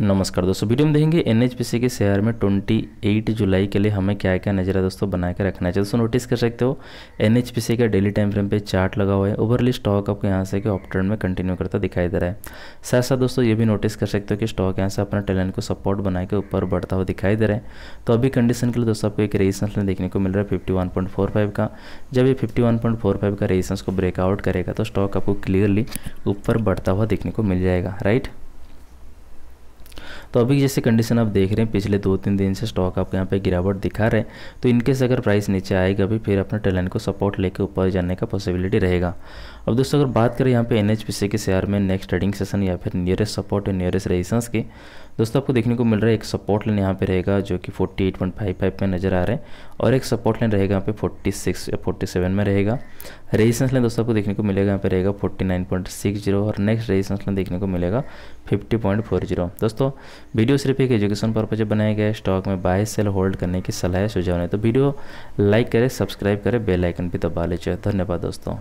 नमस्कार दोस्तों वीडियो में देखेंगे सी के शेयर में 28 जुलाई के लिए हमें क्या क्या नजरा दोस्तों बना के रखना चाहिए दोस्तों नोटिस कर सकते हो सी का डेली टाइम फ्रेम पे चार्ट लगा हुआ है ओवरली स्टॉक आपको यहाँ से कि ऑप ट्रेंड में कंटिन्यू करता दिखाई दे रहा है साथ साथ दोस्तों ये भी नोटिस कर सकते हो कि स्टॉक यहाँ से अपना टैलेंट को सपोर्ट बना के ऊपर बढ़ता हुआ दिखाई दे रहा है तो अभी कंडीशन के लिए दोस्तों आपको एक रेजिस्टेंस देखने को मिल रहा है फिफ्टी का जब ये फिफ्टी का रेजिस्टेंस को ब्रेकआउट करेगा तो स्टॉक आपको क्लियरली ऊपर बढ़ता हुआ देखने को मिल जाएगा राइट तो अभी जैसे कंडीशन आप देख रहे हैं पिछले दो तीन दिन से स्टॉक आपके यहाँ पे गिरावट दिखा रहे हैं तो इनकेस अगर प्राइस नीचे आएगा भी फिर अपने टैलेंट को सपोर्ट लेकर ऊपर जाने का पॉसिबिलिटी रहेगा अब दोस्तों अगर बात करें यहाँ पे एन के शेयर में नेक्स्ट ट्रेडिंग सेशन या फिर नियरेस्ट सपोर्ट या नियरेस्ट रेजिस्टेंस की दोस्तों आपको देखने को मिल रहा है एक सपोर्ट लाइन यहाँ पे रहेगा जो कि 48.55 में नजर आ रहे हैं और एक सपोर्ट लाइन रहेगा यहाँ पे 46 या 47 में रहेगा रेजिस्टेंस लाइन दोस्तों आपको देखने को मिलेगा यहाँ पे रहेगा 49.60 और नेक्स्ट रेजिस्टेंस लाइन देखने को मिलेगा 50.40 दोस्तों वीडियो सिर्फ एक एजुकेशन पर्पज बनाया गया है स्टॉक में बाय सेल होल्ड करने की सलाह सुझाव है तो वीडियो लाइक करें सब्सक्राइब करें बेलाइकन भी दबा लीजिए धन्यवाद दोस्तों